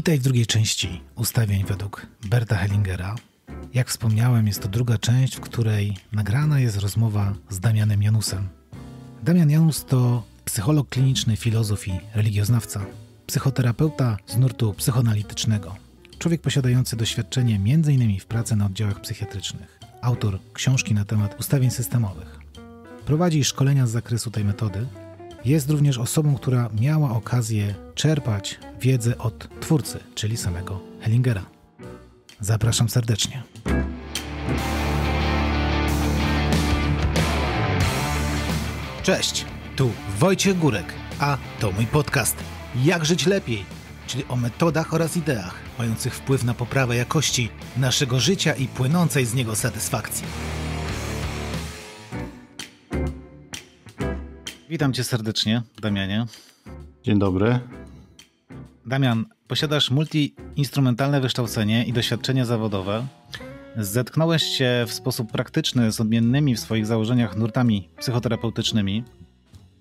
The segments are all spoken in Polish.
Witaj w drugiej części ustawień według Berta Hellingera. Jak wspomniałem, jest to druga część, w której nagrana jest rozmowa z Damianem Janusem. Damian Janus to psycholog kliniczny, filozof i religioznawca, psychoterapeuta z nurtu psychoanalitycznego, człowiek posiadający doświadczenie m.in. w pracy na oddziałach psychiatrycznych, autor książki na temat ustawień systemowych. Prowadzi szkolenia z zakresu tej metody, jest również osobą, która miała okazję czerpać wiedzę od twórcy, czyli samego Hellingera. Zapraszam serdecznie. Cześć, tu Wojciech Górek, a to mój podcast Jak żyć lepiej, czyli o metodach oraz ideach mających wpływ na poprawę jakości naszego życia i płynącej z niego satysfakcji. Witam cię serdecznie, Damianie. Dzień dobry. Damian, posiadasz multiinstrumentalne wykształcenie i doświadczenie zawodowe. Zetknąłeś się w sposób praktyczny z odmiennymi w swoich założeniach nurtami psychoterapeutycznymi.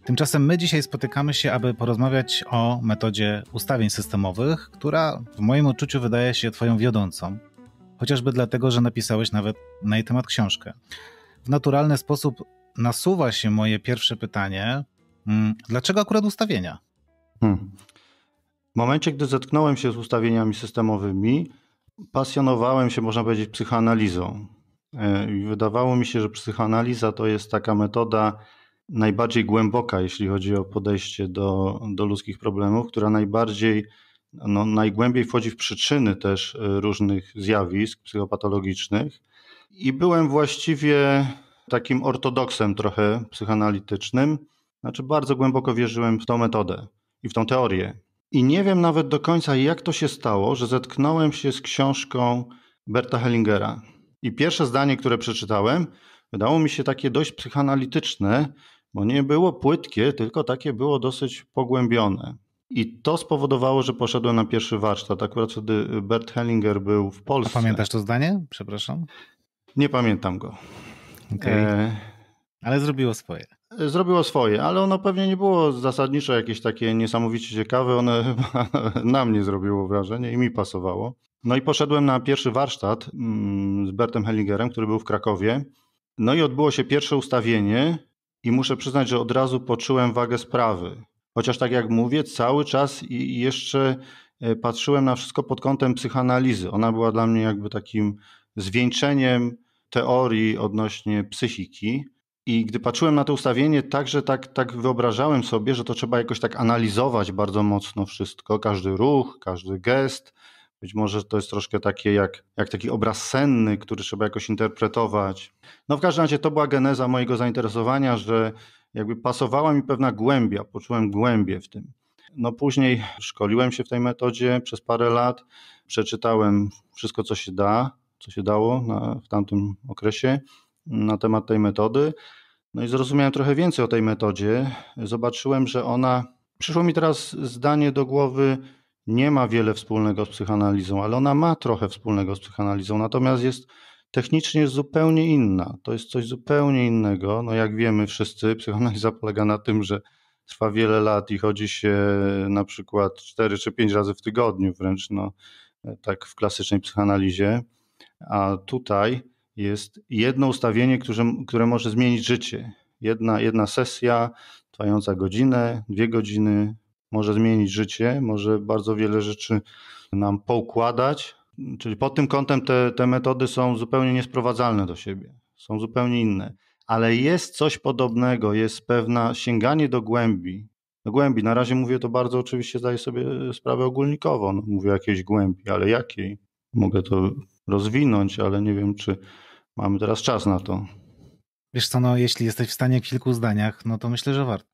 Tymczasem my dzisiaj spotykamy się, aby porozmawiać o metodzie ustawień systemowych, która w moim odczuciu wydaje się Twoją wiodącą, chociażby dlatego, że napisałeś nawet na jej temat książkę. W naturalny sposób nasuwa się moje pierwsze pytanie. Mm, dlaczego akurat ustawienia? Hmm. W momencie, gdy zetknąłem się z ustawieniami systemowymi, pasjonowałem się, można powiedzieć, psychoanalizą. E, I wydawało mi się, że psychoanaliza to jest taka metoda najbardziej głęboka, jeśli chodzi o podejście do, do ludzkich problemów, która najbardziej, no, najgłębiej wchodzi w przyczyny też e, różnych zjawisk psychopatologicznych. I byłem właściwie takim ortodoksem trochę psychoanalitycznym. Znaczy, bardzo głęboko wierzyłem w tą metodę i w tą teorię. I nie wiem nawet do końca, jak to się stało, że zetknąłem się z książką Berta Hellingera. I pierwsze zdanie, które przeczytałem, wydało mi się takie dość psychoanalityczne, bo nie było płytkie, tylko takie było dosyć pogłębione. I to spowodowało, że poszedłem na pierwszy warsztat. Akurat wtedy Bert Hellinger był w Polsce. A pamiętasz to zdanie? Przepraszam. Nie pamiętam go. Okay. E, ale zrobiło swoje. Zrobiło swoje, ale ono pewnie nie było zasadniczo jakieś takie niesamowicie ciekawe. One chyba na mnie zrobiło wrażenie i mi pasowało. No i poszedłem na pierwszy warsztat mm, z Bertem Hellingerem, który był w Krakowie. No i odbyło się pierwsze ustawienie i muszę przyznać, że od razu poczułem wagę sprawy. Chociaż tak jak mówię, cały czas i jeszcze e, patrzyłem na wszystko pod kątem psychoanalizy. Ona była dla mnie jakby takim zwieńczeniem teorii odnośnie psychiki. I gdy patrzyłem na to ustawienie, także tak, tak wyobrażałem sobie, że to trzeba jakoś tak analizować bardzo mocno wszystko, każdy ruch, każdy gest. Być może to jest troszkę takie jak, jak taki obraz senny, który trzeba jakoś interpretować. No w każdym razie to była geneza mojego zainteresowania, że jakby pasowała mi pewna głębia, poczułem głębię w tym. No później szkoliłem się w tej metodzie przez parę lat, przeczytałem wszystko, co się da co się dało na, w tamtym okresie mm, na temat tej metody. No i zrozumiałem trochę więcej o tej metodzie. Zobaczyłem, że ona. Przyszło mi teraz zdanie do głowy, nie ma wiele wspólnego z psychoanalizą, ale ona ma trochę wspólnego z psychoanalizą, natomiast jest technicznie jest zupełnie inna. To jest coś zupełnie innego. No jak wiemy wszyscy, psychoanaliza polega na tym, że trwa wiele lat i chodzi się na przykład 4 czy 5 razy w tygodniu wręcz, no, e, tak w klasycznej psychoanalizie a tutaj jest jedno ustawienie, które, które może zmienić życie. Jedna, jedna sesja trwająca godzinę, dwie godziny może zmienić życie, może bardzo wiele rzeczy nam poukładać. Czyli pod tym kątem te, te metody są zupełnie niesprowadzalne do siebie, są zupełnie inne. Ale jest coś podobnego, jest pewne sięganie do głębi, do głębi. Na razie mówię to bardzo oczywiście, zdaję sobie sprawę ogólnikowo. No, mówię jakiejś głębi, ale jakiej? Mogę to rozwinąć, ale nie wiem, czy mamy teraz czas na to. Wiesz co, no, jeśli jesteś w stanie w kilku zdaniach, no to myślę, że warto.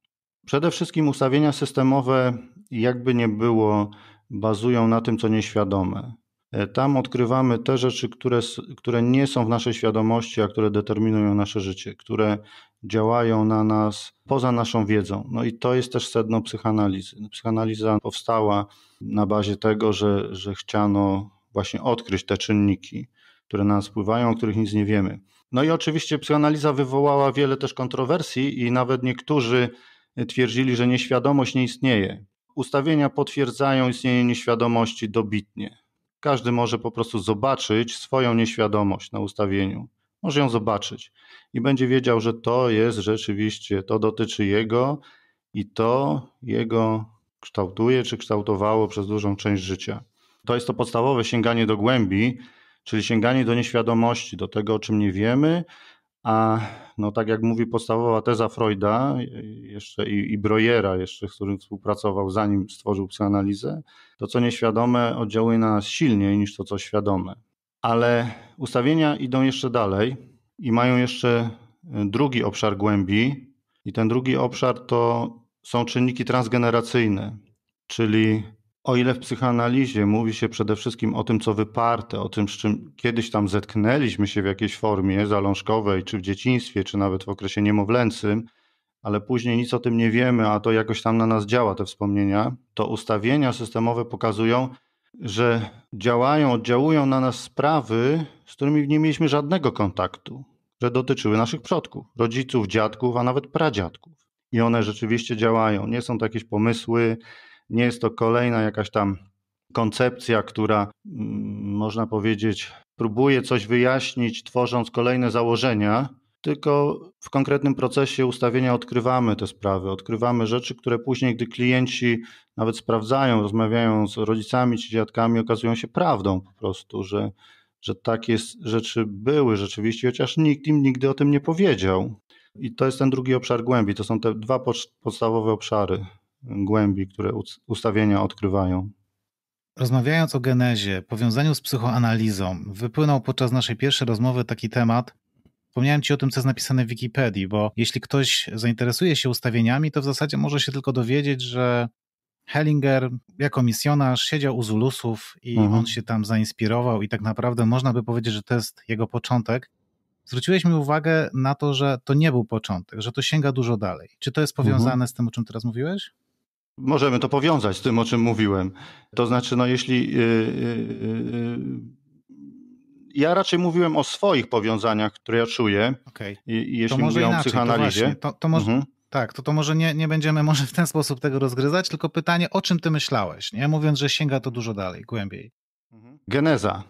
Przede wszystkim ustawienia systemowe, jakby nie było, bazują na tym, co nieświadome. E, tam odkrywamy te rzeczy, które, które nie są w naszej świadomości, a które determinują nasze życie, które działają na nas poza naszą wiedzą. No i to jest też sedno psychoanalizy. Psychoanaliza powstała na bazie tego, że, że chciano właśnie odkryć te czynniki, które na nas wpływają, o których nic nie wiemy. No i oczywiście psychoanaliza wywołała wiele też kontrowersji i nawet niektórzy twierdzili, że nieświadomość nie istnieje. Ustawienia potwierdzają istnienie nieświadomości dobitnie. Każdy może po prostu zobaczyć swoją nieświadomość na ustawieniu. Może ją zobaczyć i będzie wiedział, że to jest rzeczywiście, to dotyczy jego i to jego kształtuje czy kształtowało przez dużą część życia. To jest to podstawowe sięganie do głębi, czyli sięganie do nieświadomości, do tego, o czym nie wiemy, a no, tak jak mówi podstawowa teza Freuda jeszcze i, i Brojera, jeszcze, z którym współpracował, zanim stworzył psyanalizę, to co nieświadome oddziałuje na nas silniej niż to, co świadome. Ale ustawienia idą jeszcze dalej i mają jeszcze e, drugi obszar głębi, i ten drugi obszar to są czynniki transgeneracyjne, czyli o ile w psychoanalizie mówi się przede wszystkim o tym, co wyparte, o tym, z czym kiedyś tam zetknęliśmy się w jakiejś formie zalążkowej, czy w dzieciństwie, czy nawet w okresie niemowlęcym, ale później nic o tym nie wiemy, a to jakoś tam na nas działa, te wspomnienia, to ustawienia systemowe pokazują, że działają, oddziałują na nas sprawy, z którymi nie mieliśmy żadnego kontaktu, że dotyczyły naszych przodków, rodziców, dziadków, a nawet pradziadków. I one rzeczywiście działają. Nie są to jakieś pomysły, nie jest to kolejna jakaś tam koncepcja, która mm, można powiedzieć próbuje coś wyjaśnić, tworząc kolejne założenia, tylko w konkretnym procesie ustawienia odkrywamy te sprawy, odkrywamy rzeczy, które później, gdy klienci nawet sprawdzają, rozmawiają z rodzicami czy dziadkami, okazują się prawdą po prostu, że, że takie rzeczy były rzeczywiście, chociaż nikt im nigdy o tym nie powiedział. I to jest ten drugi obszar głębi, to są te dwa podstawowe obszary głębi, które ustawienia odkrywają. Rozmawiając o genezie, powiązaniu z psychoanalizą, wypłynął podczas naszej pierwszej rozmowy taki temat. Wspomniałem Ci o tym, co jest napisane w Wikipedii, bo jeśli ktoś zainteresuje się ustawieniami, to w zasadzie może się tylko dowiedzieć, że Hellinger jako misjonarz siedział u Zulusów i mhm. on się tam zainspirował, i tak naprawdę można by powiedzieć, że to jest jego początek. Zwróciłeś mi uwagę na to, że to nie był początek, że to sięga dużo dalej. Czy to jest powiązane mhm. z tym, o czym teraz mówiłeś? Możemy to powiązać z tym, o czym mówiłem. To znaczy, no jeśli. Y, y, y, ja raczej mówiłem o swoich powiązaniach, które ja czuję. Okay. jeśli mówię o psychanalizie. To, to, to może, mhm. Tak, to, to może nie, nie będziemy może w ten sposób tego rozgryzać, tylko pytanie, o czym ty myślałeś, nie? mówiąc, że sięga to dużo dalej, głębiej. Mhm. Geneza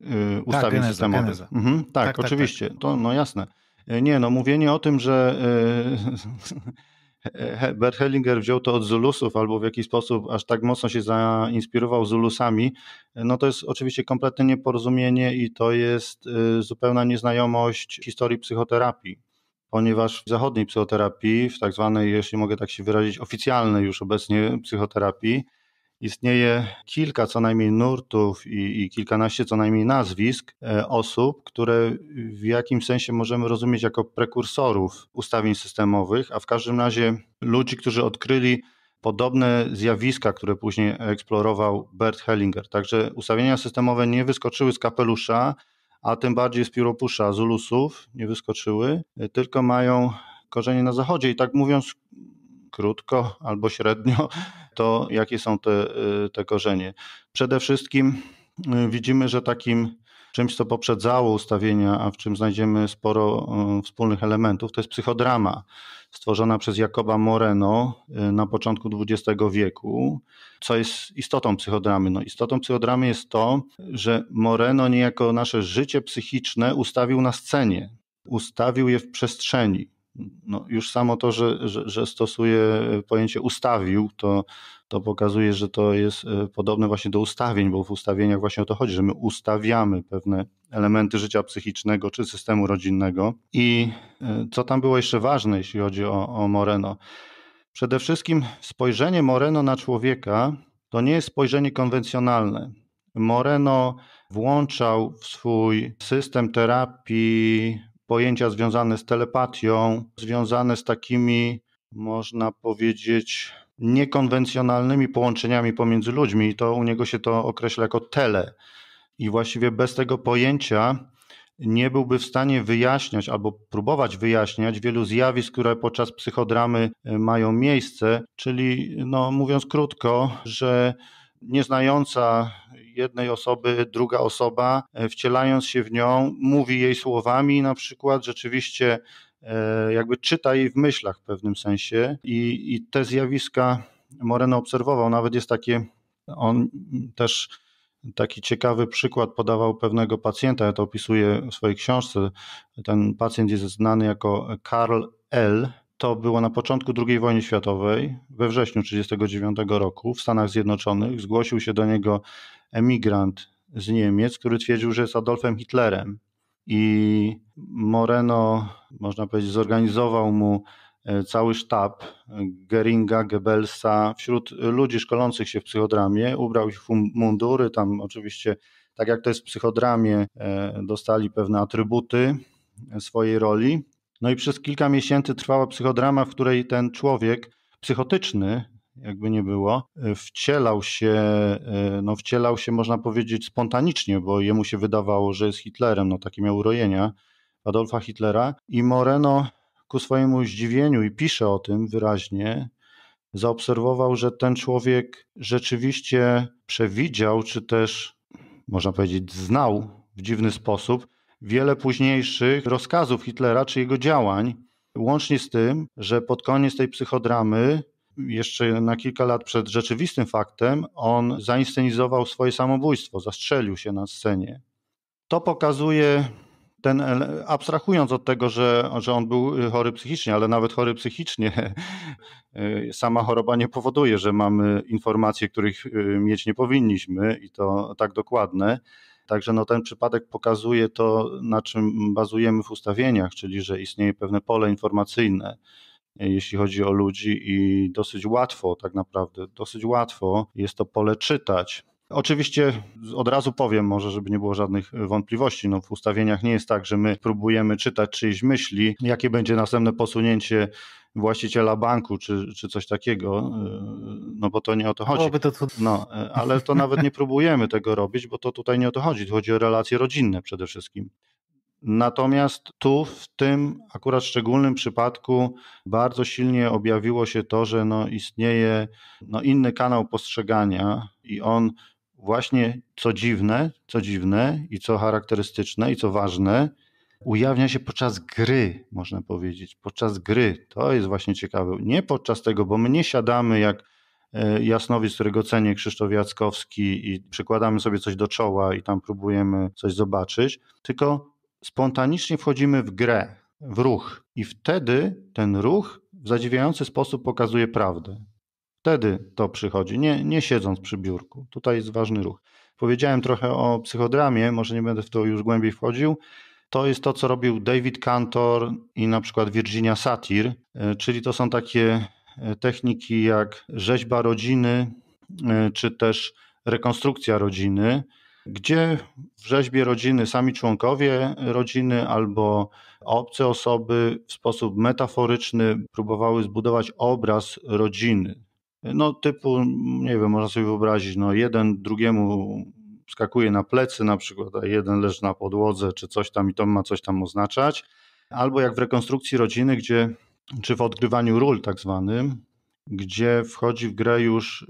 yy, ustawień tak, geneza, systemowych. Geneza. Mhm, tak, tak, tak, tak. oczywiście, tak, to no jasne. Nie, no mówienie o tym, że yy, Bert Hellinger wziął to od Zulusów albo w jakiś sposób aż tak mocno się zainspirował Zulusami, no to jest oczywiście kompletne nieporozumienie i to jest y, zupełna nieznajomość historii psychoterapii. Ponieważ w zachodniej psychoterapii, w tak zwanej, jeśli mogę tak się wyrazić, oficjalnej już obecnie psychoterapii, istnieje kilka co najmniej nurtów i, i kilkanaście co najmniej nazwisk e, osób, które w jakimś sensie możemy rozumieć jako prekursorów ustawień systemowych, a w każdym razie ludzi, którzy odkryli podobne zjawiska, które później eksplorował Bert Hellinger. Także ustawienia systemowe nie wyskoczyły z kapelusza, a tym bardziej z pióropusza, z ulusów nie wyskoczyły, e, tylko mają korzenie na zachodzie. I tak mówiąc krótko albo średnio, to, jakie są te, y, te korzenie. Przede wszystkim y, widzimy, że takim czymś, co poprzedzało ustawienia, a w czym znajdziemy sporo y, wspólnych elementów, to jest psychodrama stworzona przez Jakoba Moreno na początku XX wieku. Co jest istotą psychodramy? No, istotą psychodramy jest to, że Moreno niejako nasze życie psychiczne ustawił na scenie, ustawił je w przestrzeni no już samo to, że, że, że stosuje e, pojęcie ustawił, to, to pokazuje, że to jest e, podobne właśnie do ustawień, bo w ustawieniach właśnie o to chodzi, że my ustawiamy pewne elementy życia psychicznego czy systemu rodzinnego. I e, co tam było jeszcze ważne, jeśli chodzi o, o Moreno? Przede wszystkim spojrzenie Moreno na człowieka to nie jest spojrzenie konwencjonalne. Moreno włączał w swój system terapii pojęcia związane z telepatią, związane z takimi, można powiedzieć, niekonwencjonalnymi połączeniami pomiędzy ludźmi, i to u niego się to określa jako tele. I właściwie bez tego pojęcia nie byłby w stanie wyjaśniać albo próbować wyjaśniać wielu zjawisk, które podczas psychodramy e, mają miejsce, czyli no, mówiąc krótko, że nieznająca jednej osoby, druga osoba, e, wcielając się w nią, mówi jej słowami, na przykład rzeczywiście e, jakby czyta jej w myślach w pewnym sensie i, i te zjawiska Moreno obserwował. Nawet jest takie, on też taki ciekawy przykład podawał pewnego pacjenta, ja to opisuję w swojej książce. Ten pacjent jest znany jako Karl L., to było na początku II wojny światowej, we wrześniu 1939 roku w Stanach Zjednoczonych. Zgłosił się do niego emigrant z Niemiec, który twierdził, że jest Adolfem Hitlerem. I Moreno, można powiedzieć, zorganizował mu e, cały sztab Geringa, Goebbelsa, wśród ludzi szkolących się w psychodramie, ubrał ich w mundury, tam oczywiście, tak jak to jest w psychodramie, e, dostali pewne atrybuty swojej roli no i przez kilka miesięcy trwała psychodrama, w której ten człowiek psychotyczny, jakby nie było, e, wcielał się, e, no wcielał się można powiedzieć spontanicznie, bo jemu się wydawało, że jest Hitlerem, no takie miał urojenia Adolfa Hitlera i Moreno ku swojemu zdziwieniu i pisze o tym wyraźnie, zaobserwował, że ten człowiek rzeczywiście przewidział, czy też można powiedzieć znał w dziwny sposób wiele późniejszych rozkazów Hitlera czy jego działań. Łącznie z tym, że pod koniec tej psychodramy, jeszcze na kilka lat przed rzeczywistym faktem, on zainscenizował swoje samobójstwo, zastrzelił się na scenie. To pokazuje ten, abstrahując od tego, że, że on był chory psychicznie, ale nawet chory psychicznie, sama choroba nie powoduje, że mamy informacje, których y, mieć nie powinniśmy i to tak dokładne. Także no, ten przypadek pokazuje to, na czym bazujemy w ustawieniach, czyli że istnieje pewne pole informacyjne, e, jeśli chodzi o ludzi i dosyć łatwo, tak naprawdę, dosyć łatwo jest to pole czytać. Oczywiście od razu powiem, może, żeby nie było żadnych wątpliwości. No, w ustawieniach nie jest tak, że my próbujemy czytać czyjeś myśli, jakie będzie następne posunięcie właściciela banku czy, czy coś takiego, y, no bo to nie o to chodzi. No, y, ale to nawet nie próbujemy tego robić, bo to tutaj nie o to chodzi. Chodzi o relacje rodzinne przede wszystkim. Natomiast tu, w tym akurat szczególnym przypadku, bardzo silnie objawiło się to, że no istnieje no inny kanał postrzegania i on właśnie co dziwne, co dziwne i co charakterystyczne i co ważne, ujawnia się podczas gry, można powiedzieć. Podczas gry. To jest właśnie ciekawe. Nie podczas tego, bo my nie siadamy jak e, Jasnowiec, którego cenię Krzysztof Jackowski i przykładamy sobie coś do czoła i tam próbujemy coś zobaczyć, tylko spontanicznie wchodzimy w grę, w ruch i wtedy ten ruch w zadziwiający sposób pokazuje prawdę. Wtedy to przychodzi, nie, nie siedząc przy biurku. Tutaj jest ważny ruch. Powiedziałem trochę o psychodramie, może nie będę w to już głębiej wchodził. To jest to, co robił David Cantor i na przykład Virginia Satir, e, czyli to są takie e, techniki jak rzeźba rodziny, e, czy też rekonstrukcja rodziny, gdzie w rzeźbie rodziny sami członkowie rodziny albo obce osoby w sposób metaforyczny próbowały zbudować obraz rodziny no typu, nie wiem, można sobie wyobrazić, no jeden drugiemu skakuje na plecy na przykład, a jeden leży na podłodze czy coś tam i to ma coś tam oznaczać. Albo jak w rekonstrukcji rodziny, gdzie, czy w odgrywaniu ról tak zwanym, gdzie wchodzi w grę już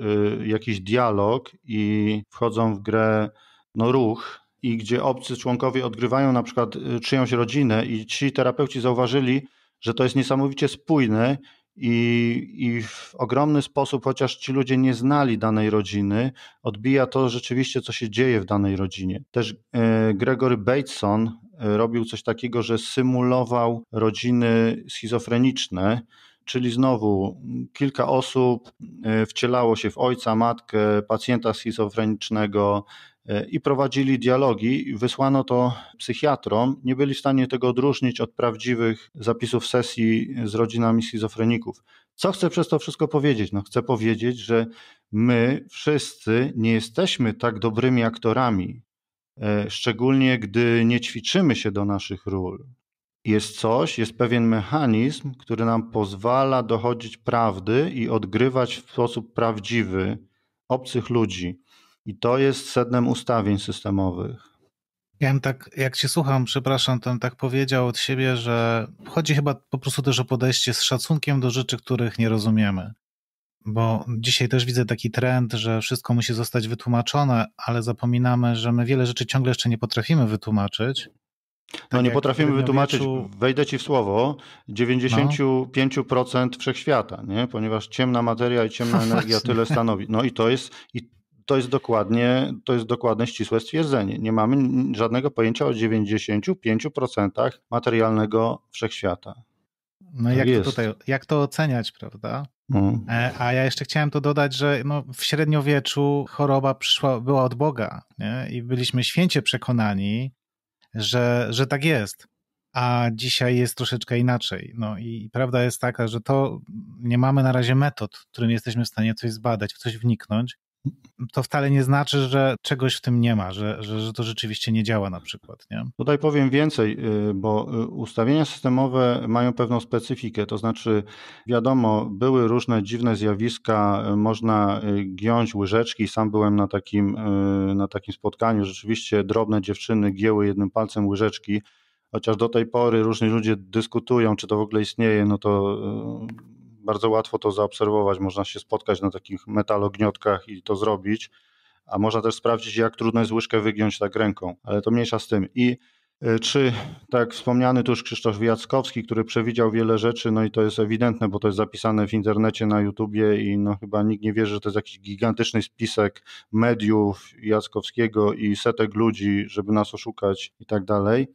y, jakiś dialog i wchodzą w grę no, ruch i gdzie obcy członkowie odgrywają na przykład y, czyjąś rodzinę i ci terapeuci zauważyli, że to jest niesamowicie spójne i, i w ogromny sposób, chociaż ci ludzie nie znali danej rodziny, odbija to rzeczywiście, co się dzieje w danej rodzinie. Też e, Gregory Bateson e, robił coś takiego, że symulował rodziny schizofreniczne. Czyli znowu kilka osób e, wcielało się w ojca, matkę, pacjenta schizofrenicznego, E, i prowadzili dialogi. Wysłano to psychiatrom. Nie byli w stanie tego odróżnić od prawdziwych zapisów sesji z rodzinami schizofreników. Co chcę przez to wszystko powiedzieć? No, chcę powiedzieć, że my wszyscy nie jesteśmy tak dobrymi aktorami, e, szczególnie gdy nie ćwiczymy się do naszych ról. Jest coś, jest pewien mechanizm, który nam pozwala dochodzić prawdy i odgrywać w sposób prawdziwy obcych ludzi i to jest sednem ustawień systemowych. Ja bym tak, jak cię słucham, przepraszam, ten tak powiedział od siebie, że chodzi chyba po prostu też o podejście z szacunkiem do rzeczy, których nie rozumiemy. Bo dzisiaj też widzę taki trend, że wszystko musi zostać wytłumaczone, ale zapominamy, że my wiele rzeczy ciągle jeszcze nie potrafimy wytłumaczyć. Tak no nie potrafimy wytłumaczyć, wieczu... wejdę ci w słowo, 95% no. wszechświata, nie? ponieważ ciemna materia i ciemna energia tyle stanowi. No i to jest, i to jest dokładnie, to jest dokładne ścisłe stwierdzenie. Nie mamy żadnego pojęcia o 95% materialnego wszechświata. No tak jak, to tutaj, jak to oceniać, prawda? Mm. A ja jeszcze chciałem to dodać, że no w średniowieczu choroba przyszła, była od Boga nie? i byliśmy święcie przekonani, że, że tak jest. A dzisiaj jest troszeczkę inaczej. No i prawda jest taka, że to nie mamy na razie metod, którym jesteśmy w stanie coś zbadać, w coś wniknąć to wcale nie znaczy, że czegoś w tym nie ma, że, że, że to rzeczywiście nie działa na przykład. Nie? Tutaj powiem więcej, y, bo y, ustawienia systemowe mają pewną specyfikę, to znaczy wiadomo, były różne dziwne zjawiska, y, można giąć łyżeczki, sam byłem na takim, na takim spotkaniu, rzeczywiście drobne dziewczyny gięły jednym palcem łyżeczki, chociaż do tej pory różni ludzie dyskutują, czy to w ogóle istnieje, no to bardzo łatwo to zaobserwować. Można się spotkać na takich metalogniotkach i to zrobić, a można też sprawdzić, jak trudno jest łyżkę wygiąć tak ręką, ale to mniejsza z tym. I czy y, tak wspomniany tu już Krzysztof Jackowski, który przewidział wiele rzeczy, no i to jest ewidentne, bo to jest zapisane w internecie, na YouTubie i no chyba nikt nie wie, że to jest jakiś gigantyczny spisek mediów Jackowskiego i setek ludzi, żeby nas oszukać i tak dalej.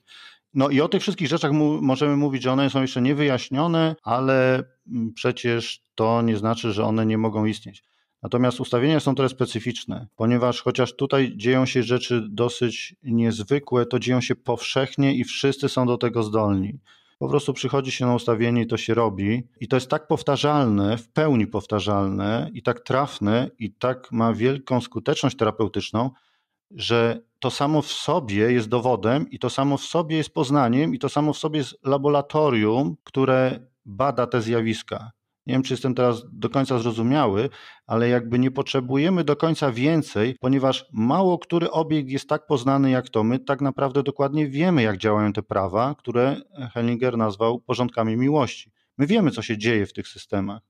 No i o tych wszystkich rzeczach mu, możemy mówić, że one są jeszcze niewyjaśnione, ale mm, przecież to nie znaczy, że one nie mogą istnieć. Natomiast ustawienia są trochę specyficzne, ponieważ chociaż tutaj dzieją się rzeczy dosyć niezwykłe, to dzieją się powszechnie i wszyscy są do tego zdolni. Po prostu przychodzi się na ustawienie i to się robi. I to jest tak powtarzalne, w pełni powtarzalne i tak trafne i tak ma wielką skuteczność terapeutyczną, że to samo w sobie jest dowodem i to samo w sobie jest poznaniem i to samo w sobie jest laboratorium, które bada te zjawiska. Nie wiem, czy jestem teraz do końca zrozumiały, ale jakby nie potrzebujemy do końca więcej, ponieważ mało który obiekt jest tak poznany jak to. My tak naprawdę dokładnie wiemy, jak działają te prawa, które Hellinger nazwał porządkami miłości. My wiemy, co się dzieje w tych systemach.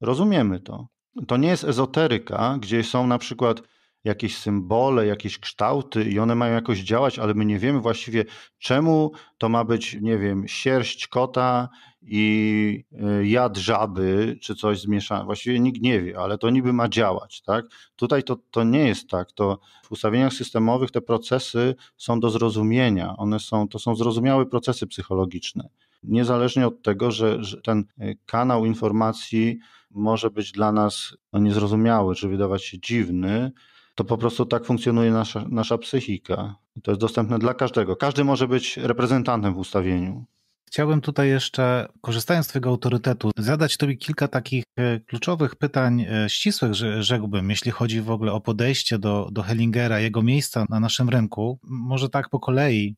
Rozumiemy to. To nie jest ezoteryka, gdzie są na przykład jakieś symbole, jakieś kształty i one mają jakoś działać, ale my nie wiemy właściwie czemu to ma być, nie wiem, sierść kota i e, jad żaby czy coś zmieszane. Właściwie nikt nie wie, ale to niby ma działać. Tak? Tutaj to, to nie jest tak. To w ustawieniach systemowych te procesy są do zrozumienia. One są, to są zrozumiałe procesy psychologiczne niezależnie od tego, że, że, ten e, kanał informacji może być dla nas no, niezrozumiały, czy wydawać się dziwny, to po prostu tak funkcjonuje nasza, nasza psychika. I to jest dostępne dla każdego. Każdy może być reprezentantem w ustawieniu. Chciałbym tutaj jeszcze, korzystając z Twojego autorytetu, zadać Tobie kilka takich e, kluczowych pytań, e, ścisłych, rzekłbym, jeśli chodzi w ogóle o podejście do, do Hellingera, jego miejsca na naszym rynku. Może tak po kolei.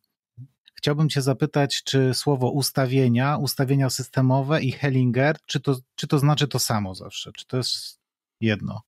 Chciałbym Cię zapytać, czy słowo ustawienia, ustawienia systemowe i Hellinger, czy to, czy to znaczy to samo zawsze? Czy to jest jedno?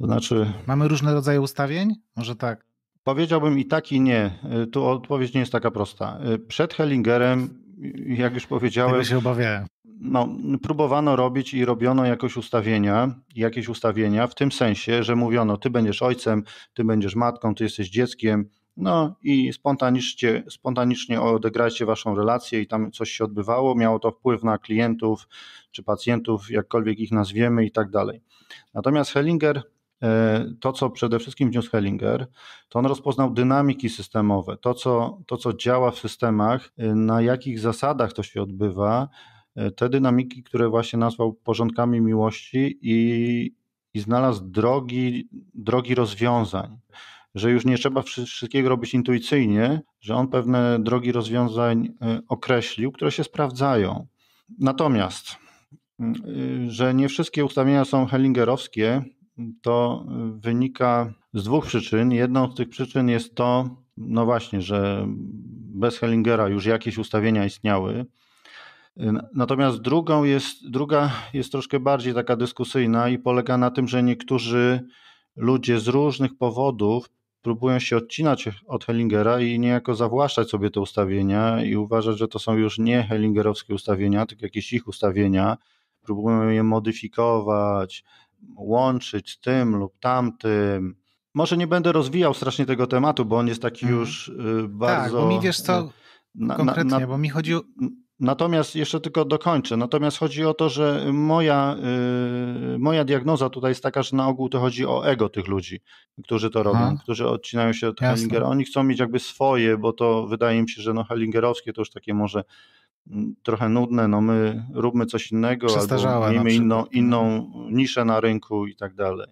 To znaczy. Mamy różne rodzaje ustawień? Może tak. Powiedziałbym i tak, i nie. Y, tu odpowiedź nie jest taka prosta. Y, przed Hellingerem, y, jak już powiedziałem. Tego się obawiałem. No, próbowano robić i robiono jakoś ustawienia, jakieś ustawienia w tym sensie, że mówiono, ty będziesz ojcem, ty będziesz matką, ty jesteś dzieckiem, no i spontanicznie, spontanicznie odegraliście waszą relację i tam coś się odbywało, miało to wpływ na klientów czy pacjentów, jakkolwiek ich nazwiemy i tak dalej. Natomiast Hellinger E, to, co przede wszystkim wniósł Hellinger, to on rozpoznał dynamiki systemowe, to co, to, co działa w systemach, e, na jakich zasadach to się odbywa, e, te dynamiki, które właśnie nazwał porządkami miłości i, i znalazł drogi, drogi rozwiązań. Że już nie trzeba wszystkiego robić intuicyjnie, że on pewne drogi rozwiązań określił, które się sprawdzają. Natomiast, mm, y, że nie wszystkie ustawienia są hellingerowskie, to wynika z dwóch przyczyn. Jedną z tych przyczyn jest to, no właśnie, że bez Hellingera już jakieś ustawienia istniały. Natomiast drugą jest, druga jest troszkę bardziej taka dyskusyjna i polega na tym, że niektórzy ludzie z różnych powodów próbują się odcinać od Hellingera i niejako zawłaszczać sobie te ustawienia i uważać, że to są już nie Hellingerowskie ustawienia, tylko jakieś ich ustawienia. Próbują je modyfikować, łączyć tym lub tamtym. Może nie będę rozwijał strasznie tego tematu, bo on jest taki mhm. już bardzo. Y, tak, bo mi wiesz co na, konkretnie, na, na... bo mi chodzi o. Natomiast jeszcze tylko dokończę. Natomiast chodzi o to, że moja, yy, moja diagnoza tutaj jest taka, że na ogół to chodzi o ego tych ludzi, którzy to robią, Aha. którzy odcinają się od Jasne. Hellingera. Oni chcą mieć jakby swoje, bo to wydaje mi się, że no Hellingerowskie to już takie może trochę nudne, no my róbmy coś innego, albo miejmy inną, no. inną niszę na rynku i tak dalej.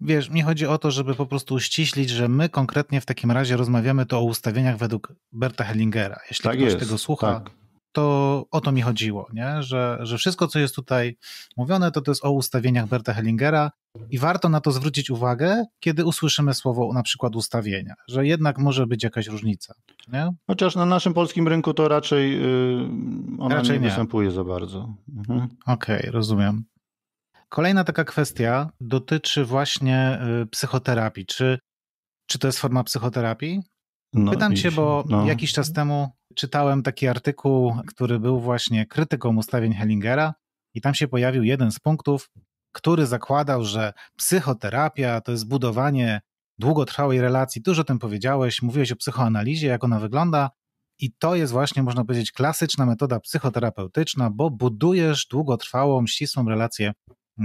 Wiesz, mi chodzi o to, żeby po prostu uściślić, że my konkretnie w takim razie rozmawiamy to o ustawieniach według Berta Hellingera. Jeśli tak ktoś jest, tego słucha, tak to o to mi chodziło, nie? Że, że wszystko, co jest tutaj mówione, to to jest o ustawieniach Berta Hellingera i warto na to zwrócić uwagę, kiedy usłyszymy słowo na przykład ustawienia, że jednak może być jakaś różnica. Nie? Chociaż na naszym polskim rynku to raczej yy, ona raczej nie, występuje za bardzo. Mhm. Okej, okay, rozumiem. Kolejna taka kwestia dotyczy właśnie y, psychoterapii. Czy, czy to jest forma psychoterapii? No, Pytam cię, bo no. jakiś czas temu czytałem taki artykuł, który był właśnie krytyką ustawień Hellingera i tam się pojawił jeden z punktów, który zakładał, że psychoterapia to jest budowanie długotrwałej relacji. Dużo o tym powiedziałeś, mówiłeś o psychoanalizie, jak ona wygląda. I to jest właśnie, można powiedzieć, klasyczna metoda psychoterapeutyczna, bo budujesz długotrwałą, ścisłą relację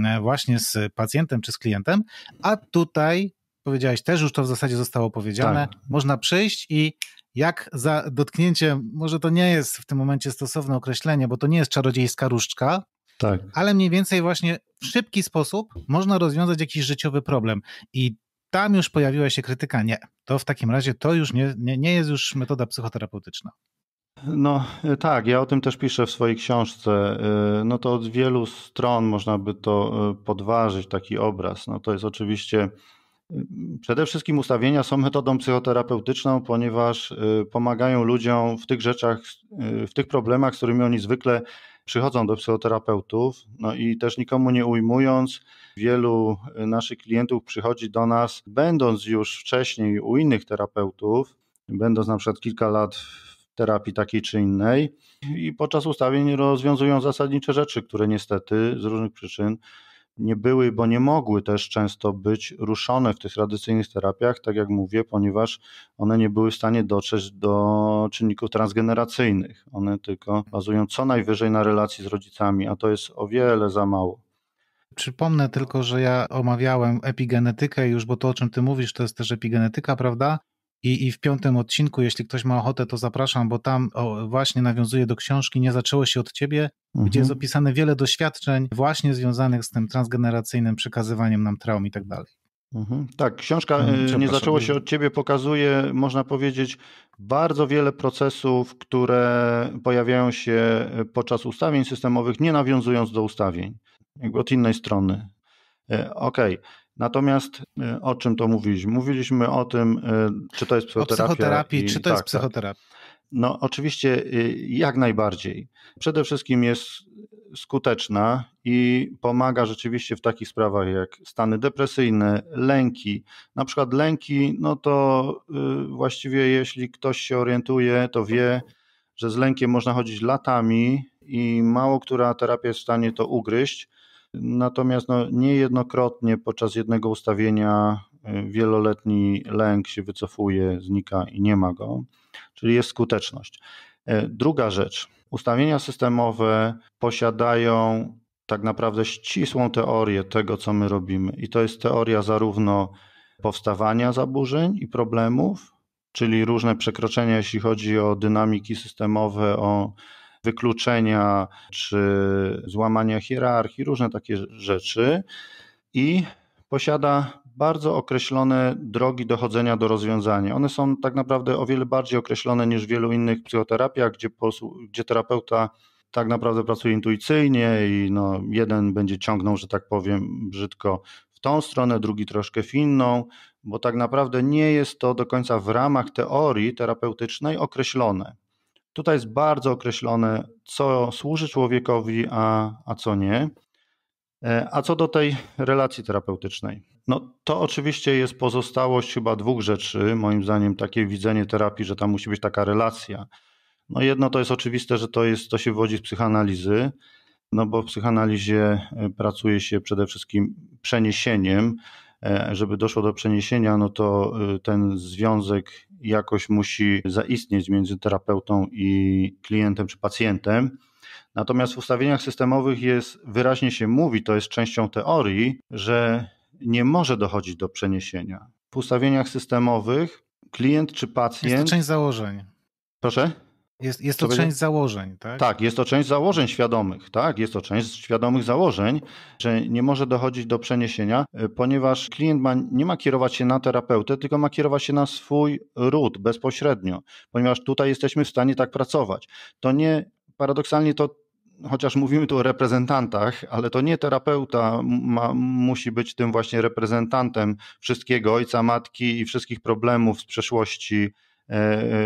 e, właśnie z pacjentem czy z klientem, a tutaj powiedziałeś też, już to w zasadzie zostało powiedziane. Tak. Można przyjść i jak za dotknięciem, może to nie jest w tym momencie stosowne określenie, bo to nie jest czarodziejska różdżka, tak. ale mniej więcej właśnie w szybki sposób można rozwiązać jakiś życiowy problem. I tam już pojawiła się krytyka. Nie, to w takim razie to już nie, nie, nie jest już metoda psychoterapeutyczna. No e, tak, ja o tym też piszę w swojej książce. E, no to od wielu stron można by to e, podważyć, taki obraz. No to jest oczywiście Przede wszystkim ustawienia są metodą psychoterapeutyczną, ponieważ y, pomagają ludziom w tych rzeczach, y, w tych problemach, z którymi oni zwykle przychodzą do psychoterapeutów. No i też nikomu nie ujmując, wielu y, naszych klientów przychodzi do nas, będąc już wcześniej u innych terapeutów, będąc na przykład kilka lat w terapii takiej czy innej, i podczas ustawień rozwiązują zasadnicze rzeczy, które niestety z różnych przyczyn nie były, bo nie mogły też często być ruszone w tych tradycyjnych terapiach, tak jak mówię, ponieważ one nie były w stanie dotrzeć do czynników transgeneracyjnych. One tylko bazują co najwyżej na relacji z rodzicami, a to jest o wiele za mało. Przypomnę tylko, że ja omawiałem epigenetykę już, bo to o czym ty mówisz to jest też epigenetyka, prawda? I, I w piątym odcinku, jeśli ktoś ma ochotę, to zapraszam, bo tam o, właśnie nawiązuje do książki Nie zaczęło się od ciebie, mhm. gdzie jest mhm. opisane wiele doświadczeń właśnie związanych z tym transgeneracyjnym przekazywaniem nam traum i tak dalej. Mhm. Tak, książka Cię mm, y, Nie zaczęło się od ciebie pokazuje, można powiedzieć, bardzo wiele procesów, które pojawiają się y, podczas ustawień systemowych, nie nawiązując do ustawień, jakby od innej strony. Y, okej, okay. Natomiast y, o czym to mówiliśmy? Mówiliśmy o tym, y, czy to jest psychoterapia. O psychoterapii, i, czy to tak, jest tak. psychoterapia. Tak. No oczywiście y, jak najbardziej. Przede wszystkim jest skuteczna i pomaga rzeczywiście w takich sprawach jak stany depresyjne, lęki. Na przykład lęki, no to właściwie jeśli ktoś się orientuje, to wie, że z lękiem można chodzić latami i mało która terapia jest w stanie to ugryźć. Natomiast no, niejednokrotnie podczas jednego ustawienia y, wieloletni lęk się wycofuje, znika i nie ma go, czyli jest skuteczność. E, druga rzecz, ustawienia systemowe posiadają tak naprawdę ścisłą teorię tego, co my robimy, i to jest teoria zarówno powstawania zaburzeń i problemów, czyli różne przekroczenia, jeśli chodzi o dynamiki systemowe, o wykluczenia czy złamania hierarchii, różne takie rzeczy i posiada bardzo określone drogi dochodzenia do rozwiązania. One są tak naprawdę o wiele bardziej określone niż w wielu innych psychoterapiach, gdzie, gdzie terapeuta tak naprawdę pracuje intuicyjnie i no, jeden będzie ciągnął, że tak powiem, brzydko w tą stronę, drugi troszkę w inną, bo tak naprawdę nie jest to do końca w ramach teorii terapeutycznej określone. Tutaj jest bardzo określone, co służy człowiekowi, a, a co nie. E, a co do tej relacji terapeutycznej, no to oczywiście jest pozostałość chyba dwóch rzeczy, moim zdaniem, takie widzenie terapii, że tam musi być taka relacja. No jedno to jest oczywiste, że to, jest, to się wywodzi z psychoanalizy, no bo w psychoanalizie e, pracuje się przede wszystkim przeniesieniem. E, żeby doszło do przeniesienia, no to ten związek jakoś musi zaistnieć między terapeutą i klientem czy pacjentem. Natomiast w ustawieniach systemowych jest wyraźnie się mówi, to jest częścią teorii, że nie może dochodzić do przeniesienia. W ustawieniach systemowych klient czy pacjent. Jest to część założeń. Proszę? Jest, jest to, część założeń, tak? Tak, jest to część założeń świadomych, tak? Jest to część świadomych założeń, że nie może dochodzić do przeniesienia, e, ponieważ klient ma, nie ma kierować się na terapeutę, tylko ma kierować się na swój ród bezpośrednio, ponieważ tutaj jesteśmy w stanie tak pracować. To nie, paradoksalnie to chociaż mówimy tu o reprezentantach, ale to nie terapeuta ma, musi być tym właśnie reprezentantem wszystkiego, ojca, matki i wszystkich problemów z przeszłości e,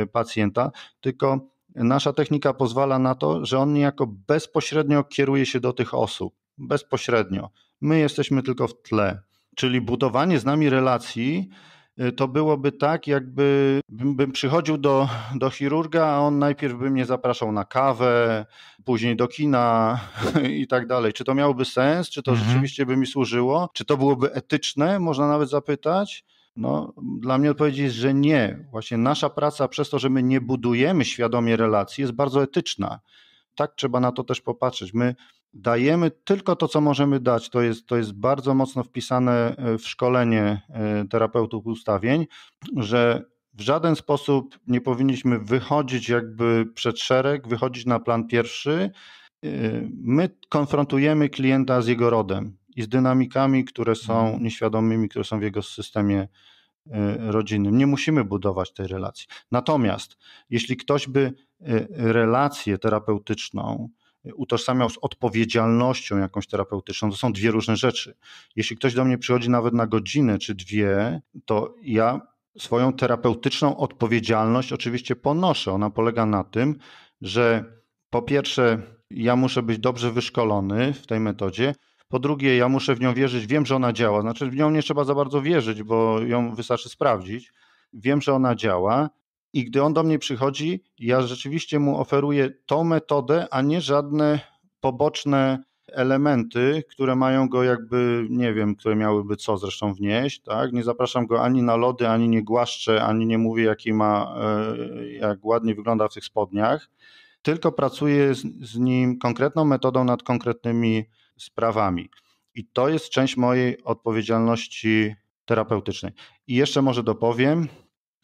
e, pacjenta, tylko Nasza technika pozwala na to, że on niejako bezpośrednio kieruje się do tych osób. Bezpośrednio. My jesteśmy tylko w tle. Czyli budowanie z nami relacji y, to byłoby tak, jakby bym przychodził do, do chirurga, a on najpierw by mnie zapraszał na kawę, później do kina i tak dalej. Czy to miałoby sens? Czy to mhm. rzeczywiście by mi służyło? Czy to byłoby etyczne? Można nawet zapytać. No, dla mnie odpowiedź jest, że nie. Właśnie nasza praca, przez to, że my nie budujemy świadomie relacji, jest bardzo etyczna. Tak trzeba na to też popatrzeć. My dajemy tylko to, co możemy dać. To jest, to jest bardzo mocno wpisane e, w szkolenie e, terapeutów ustawień, że w żaden sposób nie powinniśmy wychodzić jakby przed szereg, wychodzić na plan pierwszy. E, my konfrontujemy klienta z jego rodem i z dynamikami, które są mhm. nieświadomymi, które są w jego systemie e, rodzinnym. Nie musimy budować tej relacji. Natomiast jeśli ktoś by e, relację terapeutyczną e, utożsamiał z odpowiedzialnością jakąś terapeutyczną, to są dwie różne rzeczy. Jeśli ktoś do mnie przychodzi nawet na godzinę czy dwie, to ja swoją terapeutyczną odpowiedzialność oczywiście ponoszę. Ona polega na tym, że po pierwsze, ja muszę być dobrze wyszkolony w tej metodzie, po drugie, ja muszę w nią wierzyć, wiem, że ona działa. Znaczy, w nią nie trzeba za bardzo wierzyć, bo ją wystarczy sprawdzić. Wiem, że ona działa. I gdy on do mnie przychodzi, ja rzeczywiście mu oferuję tą metodę, a nie żadne poboczne elementy, które mają go jakby, nie wiem, które miałyby co zresztą wnieść, tak? Nie zapraszam go ani na lody, ani nie głaszczę, ani nie mówię, jaki ma, e, jak ładnie wygląda w tych spodniach, tylko pracuję z, z nim konkretną metodą nad konkretnymi sprawami. I to jest część mojej odpowiedzialności terapeutycznej. I jeszcze może dopowiem,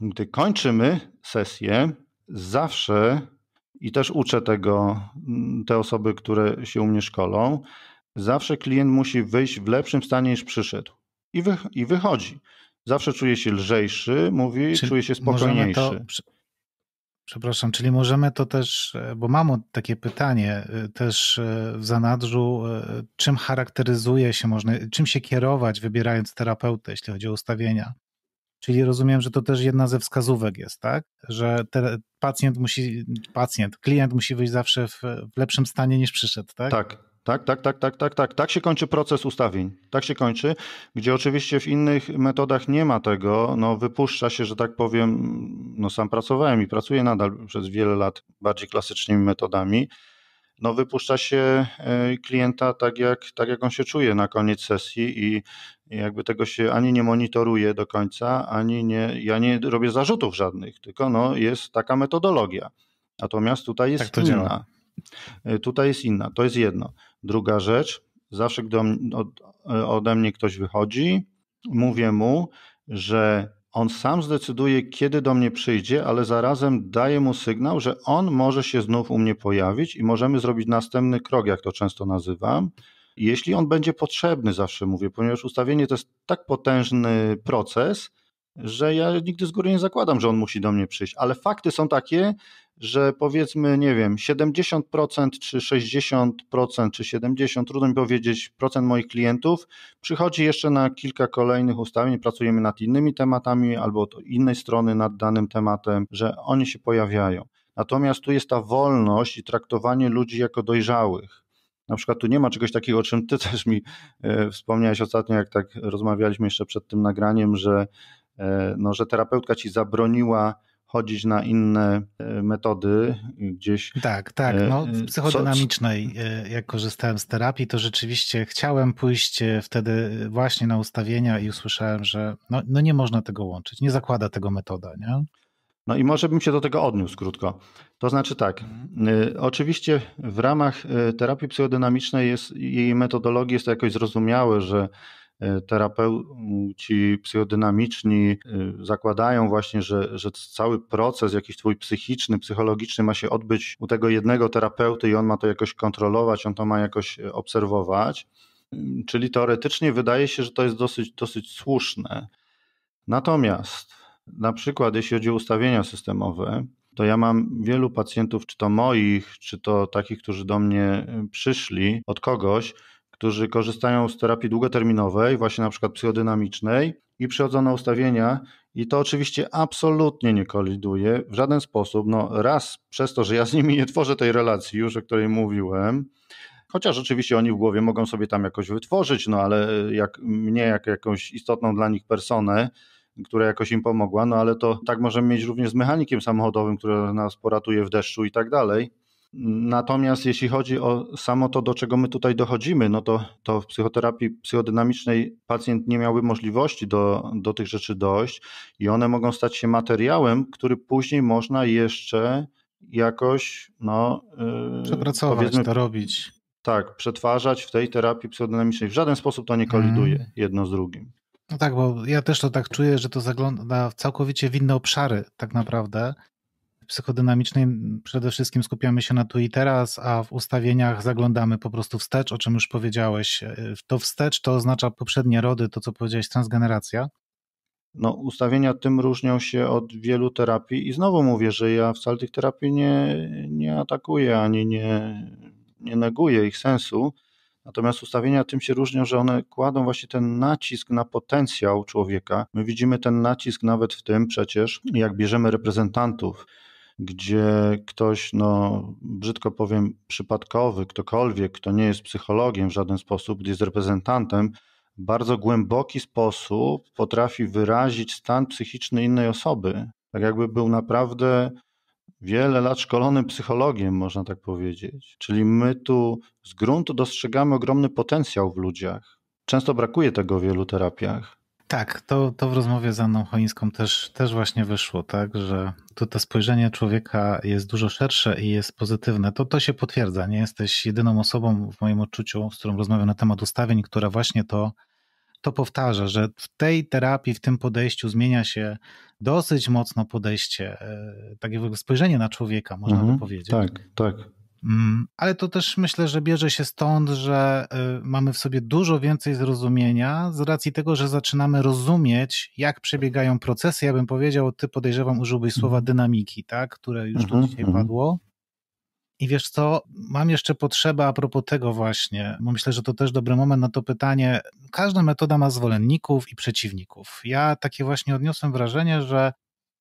gdy kończymy sesję, zawsze i też uczę tego mm, te osoby, które się u mnie szkolą, zawsze klient musi wyjść w lepszym stanie niż przyszedł. I, wy, i wychodzi zawsze czuje się lżejszy, mówi, czuje się spokojniejszy. To, Przepraszam, czyli możemy to też, e, bo mam takie pytanie e, też e, w zanadrzu, czym charakteryzuje się, można, czym się kierować wybierając terapeutę, jeśli chodzi o ustawienia? Czyli rozumiem, że to też jedna ze wskazówek jest, tak? Że te, pacjent musi, pacjent, klient musi wyjść zawsze w, w lepszym stanie niż przyszedł, tak? Tak, tak, tak, tak, tak, tak, tak. Tak się kończy proces ustawień. Tak się kończy, gdzie oczywiście w innych metodach nie ma tego. No, wypuszcza się, że tak powiem, no sam pracowałem i pracuję nadal przez wiele lat bardziej klasycznymi metodami. No, wypuszcza się e, klienta tak jak, tak, jak on się czuje na koniec sesji i jakby tego się ani nie monitoruje do końca, ani nie. Ja nie robię zarzutów żadnych, tylko no, jest taka metodologia. Natomiast tutaj jest tak inna. Działa. E, tutaj jest inna, to jest jedno. Druga rzecz, zawsze gdy ode mnie ktoś wychodzi, mówię mu, że on sam zdecyduje, kiedy do mnie przyjdzie, ale zarazem daję mu sygnał, że on może się znów u mnie pojawić i możemy zrobić następny krok, jak to często nazywam. Jeśli on będzie potrzebny, zawsze mówię, ponieważ ustawienie to jest tak potężny proces, że ja nigdy z góry nie zakładam, że on musi do mnie przyjść, ale fakty są takie, że powiedzmy, nie wiem, 70% czy 60% czy 70%, trudno mi powiedzieć, procent moich klientów przychodzi jeszcze na kilka kolejnych ustawień, pracujemy nad innymi tematami albo od innej strony nad danym tematem, że oni się pojawiają. Natomiast tu jest ta wolność i traktowanie ludzi jako dojrzałych. Na przykład tu nie ma czegoś takiego, o czym ty też mi e, wspomniałeś ostatnio, jak tak rozmawialiśmy jeszcze przed tym nagraniem, że, e, no, że terapeutka ci zabroniła chodzić na inne e, metody gdzieś. Tak, tak. No, e, w psychodynamicznej, e, jak korzystałem z terapii, to rzeczywiście chciałem pójść wtedy właśnie na ustawienia i usłyszałem, że no, no nie można tego łączyć, nie zakłada tego metoda, nie? No i może bym się do tego odniósł krótko. To znaczy tak, mhm. oczywiście w ramach terapii psychodynamicznej jest, jej metodologii jest to jakoś zrozumiałe, że Y, terapeuci psychodynamiczni y, zakładają właśnie, że, że cały proces jakiś twój psychiczny, psychologiczny ma się odbyć u tego jednego terapeuty i on ma to jakoś kontrolować, on to ma jakoś y, obserwować. Czyli teoretycznie wydaje się, że to jest dosyć, dosyć słuszne. Natomiast na przykład jeśli chodzi o ustawienia systemowe, to ja mam wielu pacjentów, czy to moich, czy to takich, którzy do mnie przyszli od kogoś, którzy korzystają z terapii długoterminowej, właśnie na przykład psychodynamicznej i przychodzą na ustawienia i to oczywiście absolutnie nie koliduje w żaden sposób. No raz przez to, że ja z nimi nie tworzę tej relacji już, o której mówiłem, chociaż oczywiście oni w głowie mogą sobie tam jakoś wytworzyć, no ale e, jak mnie, jak jakąś istotną dla nich personę, która jakoś im pomogła, no ale to tak możemy mieć również z mechanikiem samochodowym, który nas poratuje w deszczu i tak dalej. Natomiast jeśli chodzi o samo to, do czego my tutaj dochodzimy, no to, to w psychoterapii psychodynamicznej pacjent nie miałby możliwości do, do tych rzeczy dojść i one mogą stać się materiałem, który później można jeszcze jakoś, no. Y, Przepracować, robić. Tak, przetwarzać w tej terapii psychodynamicznej. W żaden sposób to nie koliduje mm. jedno z drugim. No tak, bo ja też to tak czuję, że to zagląda całkowicie w inne obszary, tak naprawdę psychodynamicznej przede wszystkim skupiamy się na tu i teraz, a w ustawieniach zaglądamy po prostu wstecz, o czym już powiedziałeś. Y, to wstecz to oznacza poprzednie rody, to co powiedziałeś, transgeneracja. No, ustawienia tym różnią się od wielu terapii i znowu mówię, że ja wcale tych terapii nie, nie atakuję ani nie, nie neguję ich sensu. Natomiast ustawienia tym się różnią, że one kładą właśnie ten nacisk na potencjał człowieka. My widzimy ten nacisk nawet w tym przecież, jak bierzemy reprezentantów gdzie ktoś, no brzydko powiem, przypadkowy, ktokolwiek, kto nie jest psychologiem w żaden sposób, gdy jest reprezentantem, w bardzo głęboki sposób potrafi wyrazić stan psychiczny innej osoby. Tak jakby był naprawdę wiele lat szkolonym psychologiem, można tak powiedzieć. Czyli my tu z gruntu dostrzegamy ogromny potencjał w ludziach. Często brakuje tego w wielu terapiach. Tak, to, to w rozmowie z Anną Choińską też, też właśnie wyszło, tak, że to, to spojrzenie człowieka jest dużo szersze i jest pozytywne. To, to się potwierdza. Nie jesteś jedyną osobą w moim odczuciu, z którą rozmawiam na temat ustawień, która właśnie to, to powtarza, że w tej terapii, w tym podejściu zmienia się dosyć mocno podejście, e, takie spojrzenie na człowieka, można mhm, by powiedzieć. Tak, tak. Mm, ale to też myślę, że bierze się stąd, że y, mamy w sobie dużo więcej zrozumienia z racji tego, że zaczynamy rozumieć, jak przebiegają procesy. Ja bym powiedział, ty podejrzewam, użyłbyś słowa mhm. dynamiki, tak? które już tu mhm, dzisiaj mhm. padło. I wiesz co, mam jeszcze potrzebę a propos tego właśnie, bo myślę, że to też dobry moment na to pytanie. Każda metoda ma zwolenników i przeciwników. Ja takie właśnie odniosłem wrażenie, że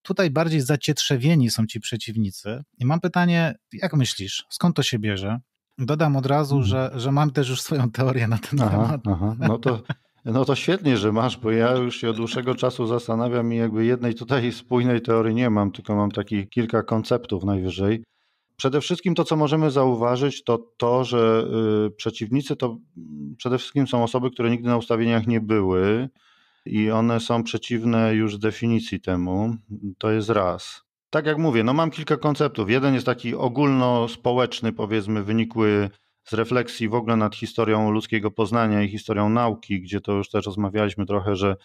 tutaj bardziej zacietrzewieni są ci przeciwnicy. I mam pytanie, jak myślisz, skąd to się bierze? Dodam od razu, hmm. że, że mam też już swoją teorię na ten aha, temat. Aha. No, to, no to świetnie, że masz, bo ja już się od dłuższego czasu zastanawiam i jakby jednej tutaj spójnej teorii nie mam, tylko mam takich kilka konceptów najwyżej. Przede wszystkim to, co możemy zauważyć, to to, że y, przeciwnicy to przede wszystkim są osoby, które nigdy na ustawieniach nie były, i one są przeciwne już z definicji temu. To jest raz. Tak jak mówię, no mam kilka konceptów. Jeden jest taki ogólnospołeczny, powiedzmy, wynikły z refleksji w ogóle nad historią ludzkiego poznania i historią nauki, gdzie to już też rozmawialiśmy trochę, że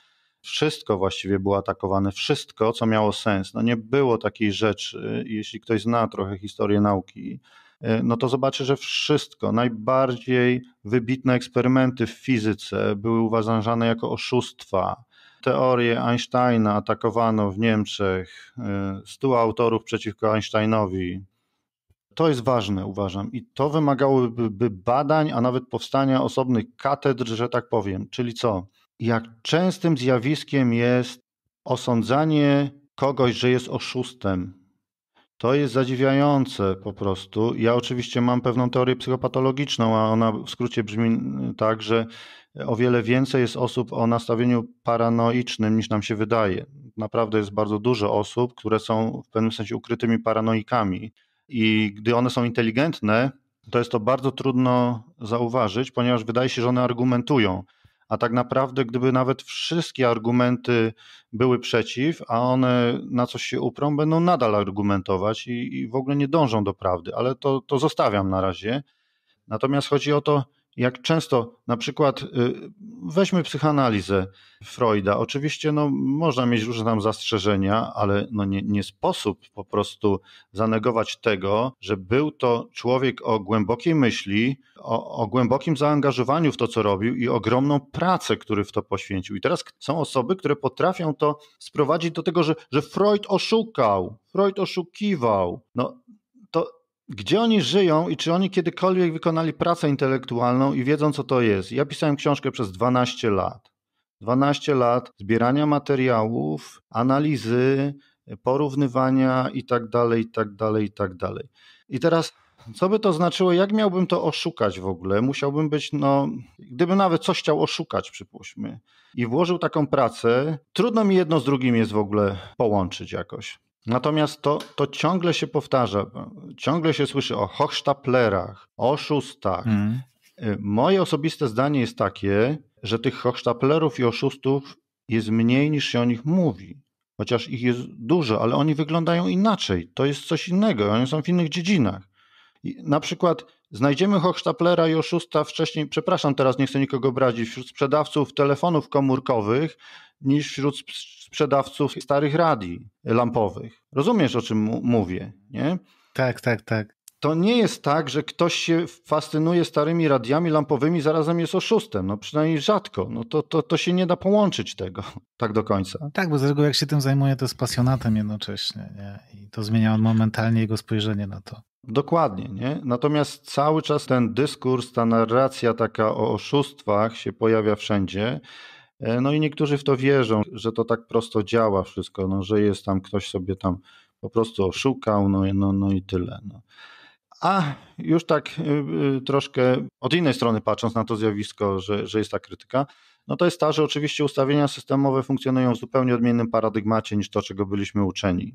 wszystko właściwie było atakowane, wszystko, co miało sens. No nie było takiej rzeczy, jeśli ktoś zna trochę historię nauki E, no to zobaczy, że wszystko, najbardziej wybitne eksperymenty w fizyce były uważane jako oszustwa. Teorie Einsteina atakowano w Niemczech, e, stu autorów przeciwko Einsteinowi. To jest ważne, uważam, i to wymagałoby badań, a nawet powstania osobnych katedr, że tak powiem. Czyli co? Jak częstym zjawiskiem jest osądzanie kogoś, że jest oszustem, to jest zadziwiające po prostu. Ja oczywiście mam pewną teorię psychopatologiczną, a ona w skrócie brzmi y, tak, że o wiele więcej jest osób o nastawieniu paranoicznym niż nam się wydaje. Naprawdę jest bardzo dużo osób, które są w pewnym sensie ukrytymi paranoikami. I gdy one są inteligentne, to jest to bardzo trudno zauważyć, ponieważ wydaje się, że one argumentują a tak naprawdę gdyby nawet wszystkie argumenty były przeciw, a one na coś się uprą, będą nadal argumentować i, i w ogóle nie dążą do prawdy, ale to, to zostawiam na razie. Natomiast chodzi o to, jak często na przykład y, weźmy psychoanalizę Freuda. Oczywiście no, można mieć różne tam zastrzeżenia, ale no, nie, nie sposób po prostu zanegować tego, że był to człowiek o głębokiej myśli, o, o głębokim zaangażowaniu w to, co robił i ogromną pracę, który w to poświęcił. I teraz są osoby, które potrafią to sprowadzić do tego, że, że Freud oszukał, Freud oszukiwał. No, gdzie oni żyją i czy oni kiedykolwiek wykonali pracę intelektualną i wiedzą, co to jest? Ja pisałem książkę przez 12 lat. 12 lat zbierania materiałów, analizy, porównywania i tak dalej, i tak dalej, i tak dalej. I teraz, co by to znaczyło, jak miałbym to oszukać w ogóle? Musiałbym być, no, gdybym nawet coś chciał oszukać, przypuśćmy, i włożył taką pracę, trudno mi jedno z drugim jest w ogóle połączyć jakoś. Natomiast to, to ciągle się powtarza, ciągle się słyszy o hochsztaplerach, oszustach. Mm. Y, moje osobiste zdanie jest takie, że tych hochsztaplerów i oszustów jest mniej niż się o nich mówi. Chociaż ich jest dużo, ale oni wyglądają inaczej. To jest coś innego, oni są w innych dziedzinach. I na przykład Znajdziemy Hochstaplera i oszusta wcześniej, przepraszam teraz, nie chcę nikogo brazić, wśród sprzedawców telefonów komórkowych niż wśród sprzedawców starych radii lampowych. Rozumiesz, o czym mówię, nie? Tak, tak, tak. To nie jest tak, że ktoś się fascynuje starymi radiami lampowymi, zarazem jest oszustem. No przynajmniej rzadko. No to, to, to się nie da połączyć tego tak do końca. Tak, bo z reguły jak się tym zajmuje, to jest pasjonatem jednocześnie. Nie? I to zmienia momentalnie jego spojrzenie na to. Dokładnie, nie? Natomiast cały czas ten dyskurs, ta narracja taka o oszustwach się pojawia wszędzie. E, no i niektórzy w to wierzą, że to tak prosto działa wszystko, no, że jest tam ktoś sobie tam po prostu oszukał, no, no, no i tyle. No. A już tak y, y, troszkę od innej strony patrząc na to zjawisko, że, że jest ta krytyka, no to jest ta, że oczywiście ustawienia systemowe funkcjonują w zupełnie odmiennym paradygmacie niż to, czego byliśmy uczeni.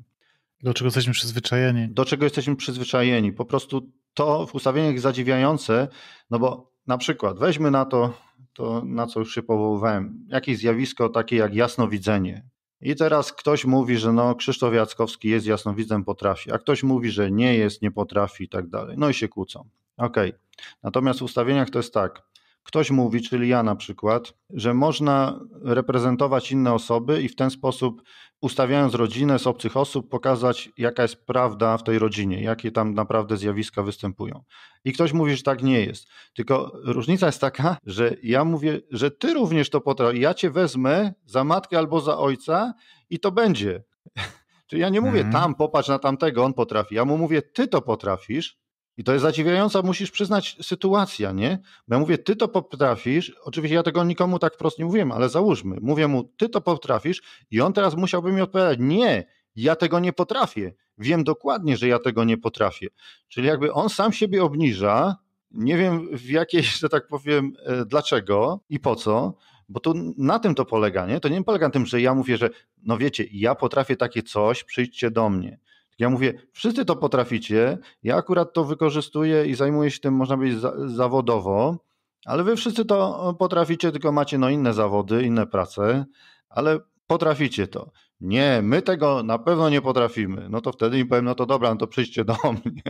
Do czego jesteśmy przyzwyczajeni? Do czego jesteśmy przyzwyczajeni. Po prostu to w ustawieniach jest zadziwiające, no bo na przykład weźmy na to, to na co już się powoływałem, jakieś zjawisko takie jak jasnowidzenie. I teraz ktoś mówi, że no Krzysztof Jackowski jest jasnowidzem, potrafi, a ktoś mówi, że nie jest, nie potrafi i tak dalej. No i się kłócą. Okej. Okay. Natomiast w ustawieniach to jest tak. Ktoś mówi, czyli ja na przykład, że można reprezentować inne osoby i w ten sposób, ustawiając rodzinę z obcych osób, pokazać, jaka jest prawda w tej rodzinie, jakie tam naprawdę zjawiska występują. I ktoś mówi, że tak nie jest. Tylko różnica jest taka, że ja mówię, że ty również to potrafisz. Ja cię wezmę za matkę albo za ojca i to będzie. Czyli ja nie mówię mhm. tam, popatrz na tamtego, on potrafi. Ja mu mówię, ty to potrafisz i to jest zadziwiająca, musisz przyznać, sytuacja, nie? Bo ja mówię, ty to potrafisz, oczywiście ja tego nikomu tak wprost nie mówiłem, ale załóżmy, mówię mu, ty to potrafisz i on teraz musiałby mi odpowiadać, nie, ja tego nie potrafię, wiem dokładnie, że ja tego nie potrafię. Czyli jakby on sam siebie obniża, nie wiem w jakiej, że tak powiem, e, dlaczego i po co, bo tu na tym to polega, nie? To nie polega na tym, że ja mówię, że no wiecie, ja potrafię takie coś, przyjdźcie do mnie. Ja mówię, wszyscy to potraficie, ja akurat to wykorzystuję i zajmuję się tym, można powiedzieć, zawodowo, ale wy wszyscy to potraficie, tylko macie no inne zawody, inne prace, ale potraficie to. Nie, my tego na pewno nie potrafimy. No to wtedy im powiem, no to dobra, no to przyjdźcie do mnie.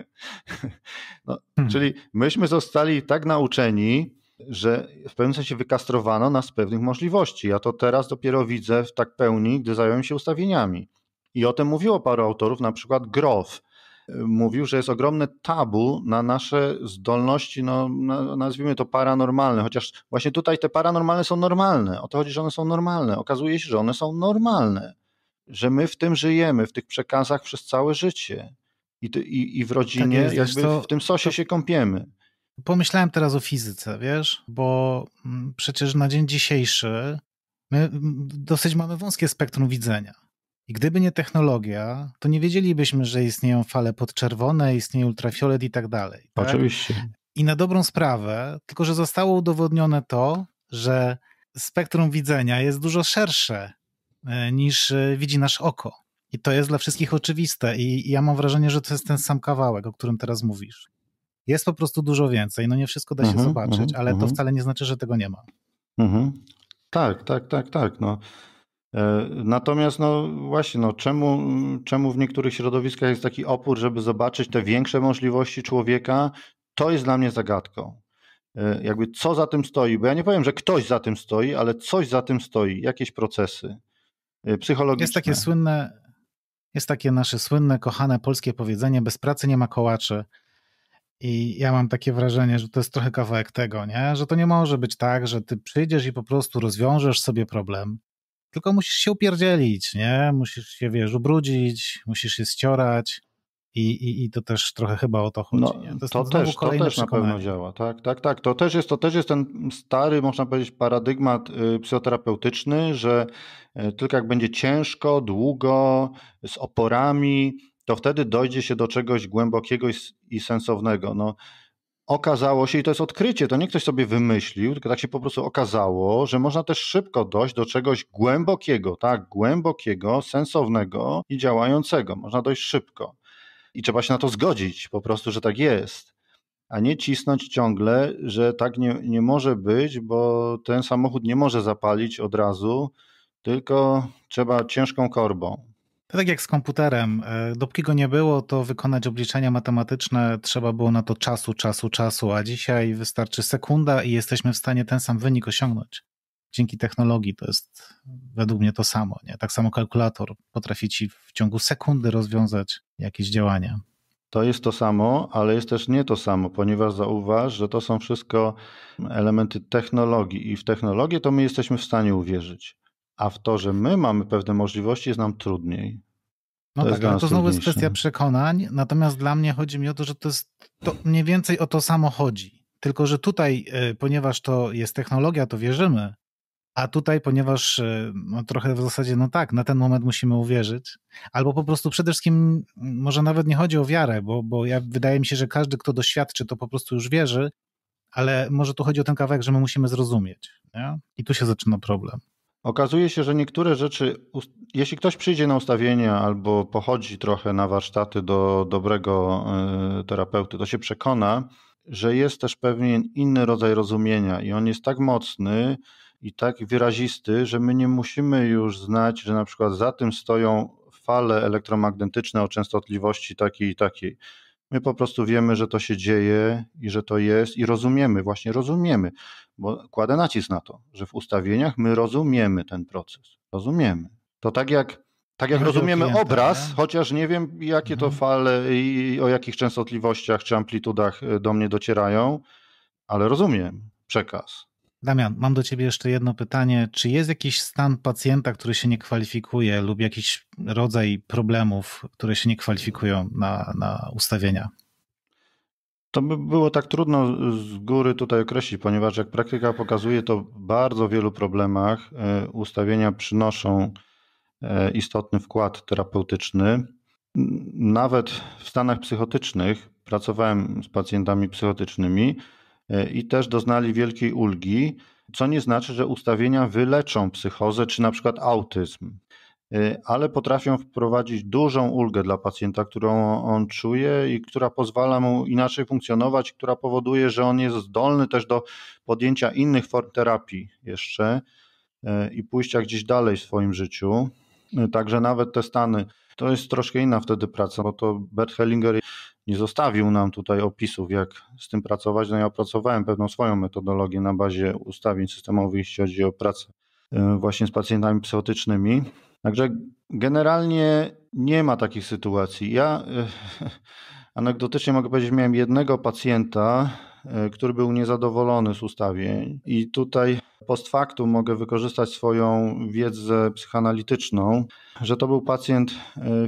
No, hmm. Czyli myśmy zostali tak nauczeni, że w pewnym sensie wykastrowano nas z pewnych możliwości. Ja to teraz dopiero widzę w tak pełni, gdy zająłem się ustawieniami. I o tym mówiło paru autorów, na przykład Grof. Mówił, że jest ogromny tabu na nasze zdolności, no, nazwijmy to paranormalne, chociaż właśnie tutaj te paranormalne są normalne. O to chodzi, że one są normalne. Okazuje się, że one są normalne, że my w tym żyjemy, w tych przekazach przez całe życie. I, i, i w tak rodzinie, tak jest, to, w tym sosie to... się kąpiemy. Pomyślałem teraz o fizyce, wiesz, bo mm, przecież na dzień dzisiejszy my mm, dosyć mamy wąskie spektrum widzenia. I gdyby nie technologia, to nie wiedzielibyśmy, że istnieją fale podczerwone, istnieje ultrafiolet i tak dalej. Tak? Oczywiście. I na dobrą sprawę, tylko że zostało udowodnione to, że spektrum widzenia jest dużo szersze e, niż e, widzi nasz oko. I to jest dla wszystkich oczywiste. I ja mam wrażenie, że to jest ten sam kawałek, o którym teraz mówisz. Jest po prostu dużo więcej. No nie wszystko da się mhm, zobaczyć, mhm, ale to mhm. wcale nie znaczy, że tego nie ma. Tak, tak, tak, tak. No. E, natomiast no właśnie, no czemu, czemu w niektórych środowiskach jest taki opór, żeby zobaczyć te większe możliwości człowieka, to jest dla mnie zagadką. E, jakby co za tym stoi, bo ja nie powiem, że ktoś za tym stoi, ale coś za tym stoi, jakieś procesy e, psychologiczne. Jest takie słynne, jest takie nasze słynne, kochane polskie powiedzenie: bez pracy nie ma kołaczy. I ja mam takie wrażenie, że to jest trochę kawałek tego, nie? że to nie może być tak, że ty przyjdziesz i po prostu rozwiążesz sobie problem, tylko musisz się upierdzielić, nie? Musisz się, wiesz, ubrudzić, musisz się ściorać i, i, i to też trochę chyba o to chodzi. No, to, to też, to też na pewno działa, tak, tak, tak. To też, jest, to też jest ten stary, można powiedzieć, paradygmat y, psychoterapeutyczny, że y, tylko jak będzie ciężko, długo, z oporami, to wtedy dojdzie się do czegoś głębokiego i sensownego. No, okazało się, i to jest odkrycie, to nie ktoś sobie wymyślił, tylko tak się po prostu okazało, że można też szybko dojść do czegoś głębokiego, tak, głębokiego, sensownego i działającego. Można dojść szybko. I trzeba się na to zgodzić, po prostu, że tak jest. A nie cisnąć ciągle, że tak nie, nie może być, bo ten samochód nie może zapalić od razu, tylko trzeba ciężką korbą. To tak jak z komputerem. E, dopóki go nie było, to wykonać obliczenia matematyczne trzeba było na to czasu, czasu, czasu, a dzisiaj wystarczy sekunda i jesteśmy w stanie ten sam wynik osiągnąć. Dzięki technologii to jest według mnie to samo. Nie? Tak samo kalkulator potrafi ci w ciągu sekundy rozwiązać jakieś działania. To jest to samo, ale jest też nie to samo, ponieważ zauważ, że to są wszystko elementy technologii i w technologię to my jesteśmy w stanie uwierzyć a w to, że my mamy pewne możliwości, jest nam trudniej. No to tak, ale to znowu jest kwestia przekonań, natomiast dla mnie chodzi mi o to, że to jest to mniej więcej o to samo chodzi. Tylko, że tutaj, e, ponieważ to jest technologia, to wierzymy, a tutaj, ponieważ e, no, trochę w zasadzie, no tak, na ten moment musimy uwierzyć, albo po prostu przede wszystkim, mm, może nawet nie chodzi o wiarę, bo, bo ja, wydaje mi się, że każdy, kto doświadczy, to po prostu już wierzy, ale może tu chodzi o ten kawałek, że my musimy zrozumieć. Nie? I tu się zaczyna problem. Okazuje się, że niektóre rzeczy, jeśli ktoś przyjdzie na ustawienie albo pochodzi trochę na warsztaty do dobrego y, terapeuty, to się przekona, że jest też pewien inny rodzaj rozumienia i on jest tak mocny i tak wyrazisty, że my nie musimy już znać, że na przykład za tym stoją fale elektromagnetyczne o częstotliwości takiej i takiej. My po prostu wiemy, że to się dzieje i że to jest i rozumiemy, właśnie rozumiemy, bo kładę nacisk na to, że w ustawieniach my rozumiemy ten proces. Rozumiemy. To tak jak, tak jak rozumiemy klienta, obraz, nie? chociaż nie wiem, jakie mhm. to fale i o jakich częstotliwościach czy amplitudach e, do mnie docierają, ale rozumiem przekaz. Damian, mam do Ciebie jeszcze jedno pytanie. Czy jest jakiś stan pacjenta, który się nie kwalifikuje, lub jakiś rodzaj problemów, które się nie kwalifikują na, na ustawienia? To by było tak trudno z góry tutaj określić, ponieważ jak praktyka pokazuje, to w bardzo wielu problemach e, ustawienia przynoszą e, istotny wkład terapeutyczny. Nawet w stanach psychotycznych pracowałem z pacjentami psychotycznymi E, i też doznali wielkiej ulgi, co nie znaczy, że ustawienia wyleczą psychozę czy na przykład autyzm, e, ale potrafią wprowadzić dużą ulgę dla pacjenta, którą on czuje i która pozwala mu inaczej funkcjonować, która powoduje, że on jest zdolny też do podjęcia innych form terapii jeszcze e, i pójścia gdzieś dalej w swoim życiu. Także nawet te stany, to jest troszkę inna wtedy praca, bo to Bert Hellinger nie zostawił nam tutaj opisów, jak z tym pracować. No ja opracowałem pewną swoją metodologię na bazie ustawień systemowych, jeśli chodzi o pracę e, właśnie z pacjentami psychotycznymi. Także generalnie nie ma takich sytuacji. Ja e, anegdotycznie mogę powiedzieć, miałem jednego pacjenta, e, który był niezadowolony z ustawień i tutaj post factum mogę wykorzystać swoją wiedzę psychoanalityczną, że to był pacjent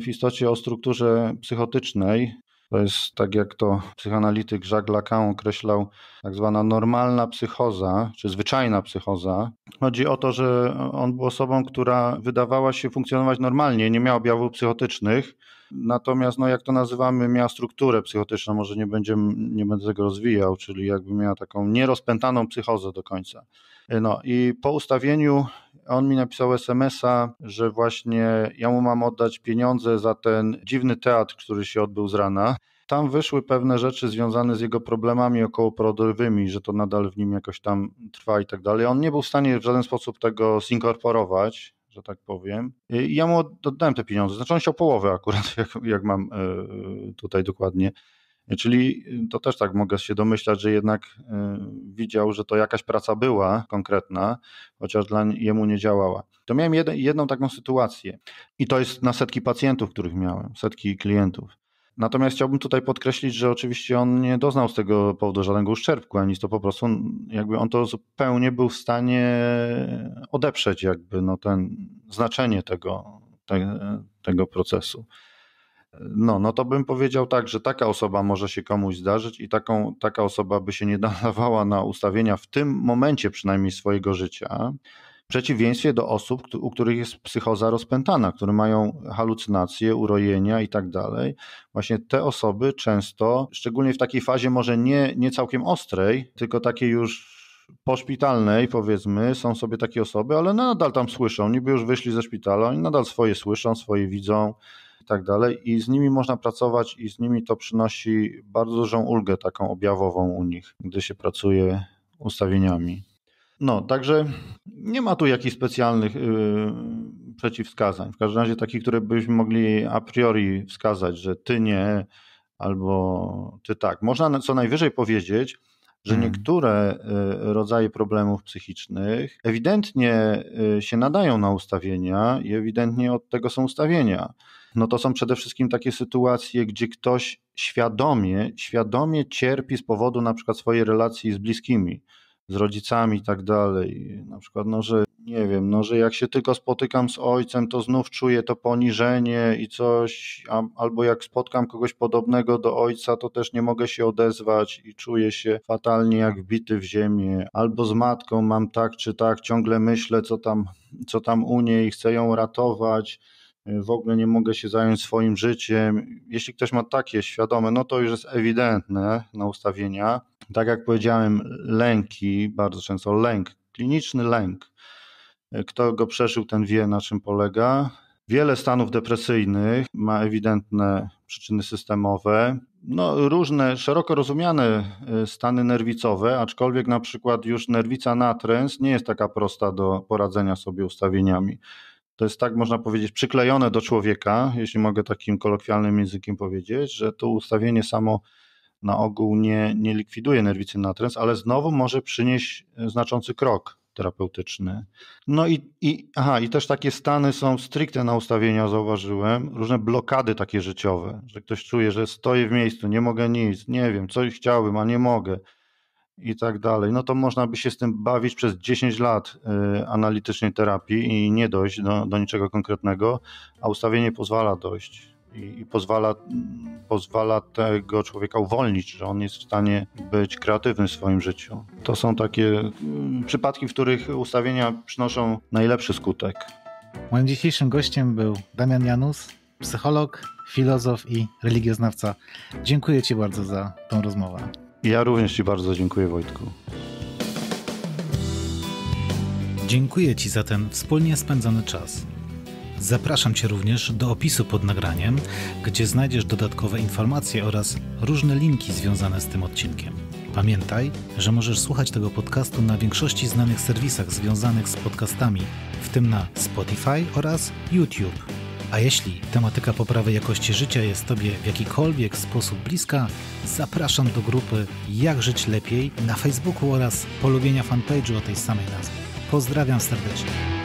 w istocie o strukturze psychotycznej, to jest tak jak to psychoanalityk Jacques Lacan określał, tak zwana normalna psychoza, czy zwyczajna psychoza. Chodzi o to, że on był osobą, która wydawała się funkcjonować normalnie, nie miała objawów psychotycznych. Natomiast, no, jak to nazywamy, miała strukturę psychotyczną, może nie, będziemy, nie będę tego rozwijał, czyli jakby miała taką nierozpętaną psychozę do końca. No i po ustawieniu a on mi napisał SMS-a, że właśnie ja mu mam oddać pieniądze za ten dziwny teatr, który się odbył z rana. Tam wyszły pewne rzeczy związane z jego problemami okołoporodowymi, że to nadal w nim jakoś tam trwa i tak dalej. On nie był w stanie w żaden sposób tego zinkorporować, że tak powiem. I ja mu oddałem te pieniądze. Znaczy on chciał połowę akurat, jak, jak mam e, e, tutaj dokładnie. Czyli y, to też tak mogę się domyślać, że jednak y, widział, że to jakaś praca była konkretna, chociaż dla jemu nie działała. To miałem jed, jedną taką sytuację i to jest na setki pacjentów, których miałem, setki klientów. Natomiast chciałbym tutaj podkreślić, że oczywiście on nie doznał z tego powodu żadnego uszczerbku, ani to po prostu jakby on to zupełnie był w stanie odeprzeć jakby no ten znaczenie tego, te, tego procesu. No, no to bym powiedział tak, że taka osoba może się komuś zdarzyć i taką, taka osoba by się nie nadawała na ustawienia w tym momencie przynajmniej swojego życia, w przeciwieństwie do osób, u których jest psychoza rozpętana, które mają halucynacje, urojenia i tak dalej. Właśnie te osoby często, szczególnie w takiej fazie może nie, nie całkiem ostrej, tylko takiej już poszpitalnej, powiedzmy, są sobie takie osoby, ale nadal tam słyszą, niby już wyszli ze szpitala, oni nadal swoje słyszą, swoje widzą, i tak dalej. I z nimi można pracować i z nimi to przynosi bardzo dużą ulgę taką objawową u nich, gdy się pracuje ustawieniami. No, także nie ma tu jakichś specjalnych yy, przeciwwskazań. W każdym razie takich, które byśmy mogli a priori wskazać, że ty nie, albo ty tak. Można co najwyżej powiedzieć, że hmm. niektóre y, rodzaje problemów psychicznych ewidentnie y, się nadają na ustawienia i ewidentnie od tego są ustawienia no to są przede wszystkim takie sytuacje, gdzie ktoś świadomie, świadomie cierpi z powodu na przykład swojej relacji z bliskimi, z rodzicami i tak dalej. Na przykład, no, że nie wiem, no, że jak się tylko spotykam z ojcem, to znów czuję to poniżenie i coś, a, albo jak spotkam kogoś podobnego do ojca, to też nie mogę się odezwać i czuję się fatalnie jak wbity w ziemię, albo z matką mam tak czy tak, ciągle myślę, co tam, co tam u niej, chcę ją ratować Y, w ogóle nie mogę się zająć swoim życiem. Jeśli ktoś ma takie świadome, no to już jest ewidentne na ustawienia. Tak jak powiedziałem, lęki, bardzo często lęk, kliniczny lęk. Y, kto go przeżył, ten wie na czym polega. Wiele stanów depresyjnych ma ewidentne przyczyny systemowe. No, różne szeroko rozumiane y, stany nerwicowe, aczkolwiek na przykład już nerwica natręs nie jest taka prosta do poradzenia sobie ustawieniami to jest tak, można powiedzieć, przyklejone do człowieka, jeśli mogę takim kolokwialnym językiem powiedzieć, że to ustawienie samo na ogół nie, nie likwiduje nerwicy natręt, ale znowu może przynieść e, znaczący krok terapeutyczny. No i, i, aha, i też takie stany są stricte na ustawienia, zauważyłem, różne blokady takie życiowe, że ktoś czuje, że stoję w miejscu, nie mogę nic, nie wiem, coś chciałbym, a nie mogę i tak dalej, no to można by się z tym bawić przez 10 lat y, analitycznej terapii i nie dojść do, do, niczego konkretnego, a ustawienie pozwala dojść. I, i pozwala, pozwala tego człowieka uwolnić, że on jest w stanie być kreatywny w swoim życiu. To są takie y, przypadki, w których ustawienia przynoszą najlepszy skutek. Moim dzisiejszym gościem był Damian Janus, psycholog, filozof i religioznawca. Dziękuję Ci bardzo za tą rozmowę. Ja również Ci bardzo dziękuję, Wojtku. Dziękuję Ci za ten wspólnie spędzony czas. Zapraszam Cię również do opisu pod nagraniem, gdzie znajdziesz dodatkowe informacje oraz różne linki związane z tym odcinkiem. Pamiętaj, że możesz słuchać tego podcastu na większości znanych serwisach związanych z podcastami, w tym na Spotify oraz YouTube. A jeśli tematyka poprawy jakości życia jest Tobie w jakikolwiek sposób bliska, zapraszam do grupy Jak Żyć Lepiej na Facebooku oraz polubienia fanpage'u o tej samej nazwie. Pozdrawiam serdecznie.